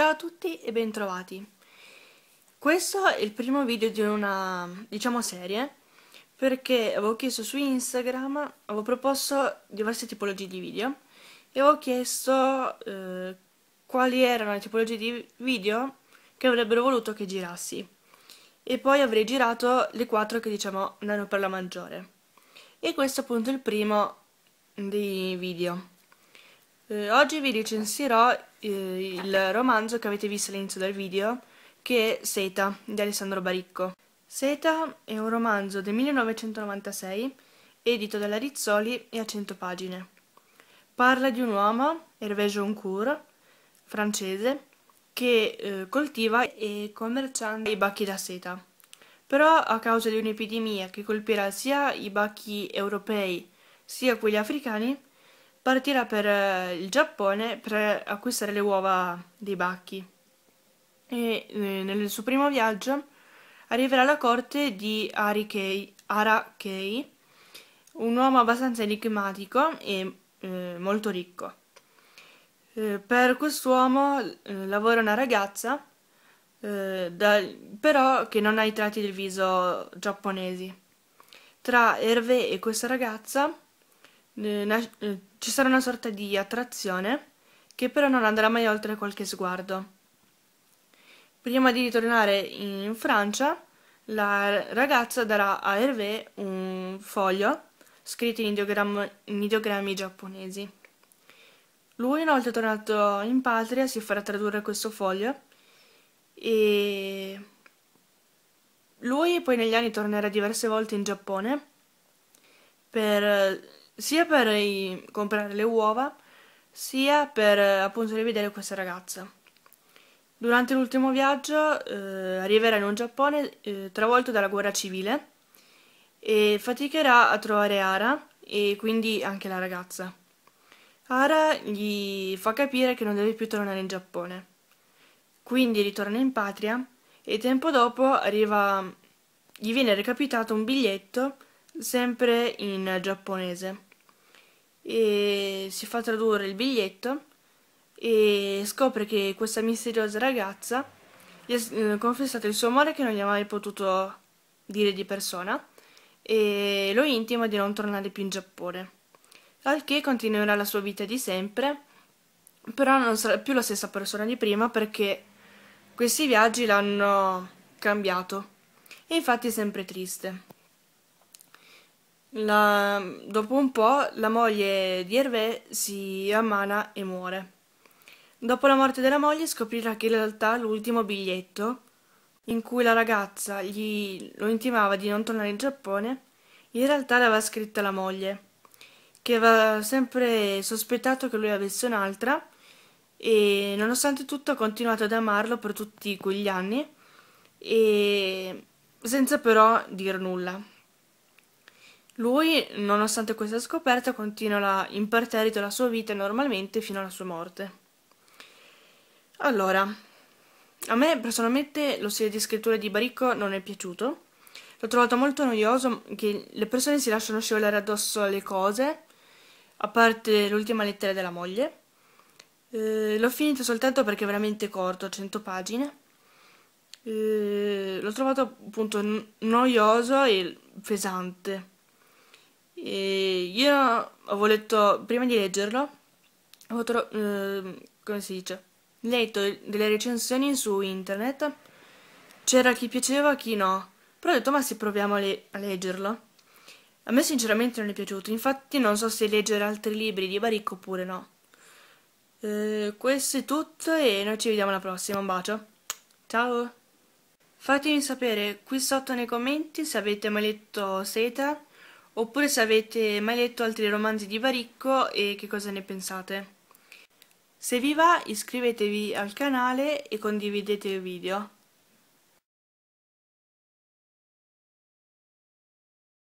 Ciao a tutti e bentrovati. Questo è il primo video di una, diciamo, serie perché avevo chiesto su Instagram, avevo proposto diverse tipologie di video e avevo chiesto eh, quali erano le tipologie di video che avrebbero voluto che girassi e poi avrei girato le quattro che diciamo danno per la maggiore e questo è appunto il primo dei video. Eh, oggi vi recensirò eh, il romanzo che avete visto all'inizio del video, che è Seta, di Alessandro Baricco. Seta è un romanzo del 1996, edito dalla Rizzoli e a 100 pagine. Parla di un uomo, Hervé Joncourt, francese, che eh, coltiva e commerciante i bacchi da seta. Però a causa di un'epidemia che colpirà sia i bacchi europei sia quelli africani, partirà per eh, il Giappone per acquistare le uova dei Bacchi e eh, nel suo primo viaggio arriverà alla corte di Kei, Ara Kei, un uomo abbastanza enigmatico e eh, molto ricco. Eh, per quest'uomo eh, lavora una ragazza, eh, da, però che non ha i tratti del viso giapponesi. Tra Hervé e questa ragazza eh, eh, ci sarà una sorta di attrazione che però non andrà mai oltre qualche sguardo. Prima di ritornare in Francia, la ragazza darà a Hervé un foglio scritto in, ideogram in ideogrammi giapponesi. Lui, una volta tornato in patria, si farà tradurre questo foglio e lui poi negli anni tornerà diverse volte in Giappone per sia per i, comprare le uova, sia per eh, appunto rivedere questa ragazza. Durante l'ultimo viaggio eh, arriverà in un Giappone eh, travolto dalla guerra civile e faticherà a trovare Ara e quindi anche la ragazza. Ara gli fa capire che non deve più tornare in Giappone. Quindi ritorna in patria e tempo dopo arriva, gli viene recapitato un biglietto sempre in giapponese e si fa tradurre il biglietto e scopre che questa misteriosa ragazza gli ha eh, confessato il suo amore che non gli ha mai potuto dire di persona e lo intima di non tornare più in Giappone, al che continuerà la sua vita di sempre, però non sarà più la stessa persona di prima perché questi viaggi l'hanno cambiato e infatti è sempre triste. La, dopo un po' la moglie di Hervé si ammala e muore. Dopo la morte della moglie scoprirà che in realtà l'ultimo biglietto in cui la ragazza gli lo intimava di non tornare in Giappone, in realtà l'aveva scritta la moglie, che aveva sempre sospettato che lui avesse un'altra e nonostante tutto ha continuato ad amarlo per tutti quegli anni e senza però dire nulla. Lui, nonostante questa scoperta, continua in imperterrito la sua vita normalmente fino alla sua morte. Allora, a me personalmente lo stile di scrittura di Baricco non è piaciuto. L'ho trovato molto noioso che le persone si lasciano scivolare addosso alle cose, a parte l'ultima lettera della moglie. Eh, l'ho finito soltanto perché è veramente corto, 100 pagine. Eh, l'ho trovato appunto noioso e pesante. E io avevo letto, prima di leggerlo, avevo eh, come si dice, letto delle recensioni su internet, c'era chi piaceva, chi no, però ho detto ma se proviamo a, le a leggerlo. A me sinceramente non è piaciuto, infatti non so se leggere altri libri di Baricco oppure no. Eh, questo è tutto e noi ci vediamo alla prossima, un bacio. Ciao! Fatemi sapere qui sotto nei commenti se avete mai letto Seta oppure se avete mai letto altri romanzi di Varicco e che cosa ne pensate. Se vi va iscrivetevi al canale e condividete il video.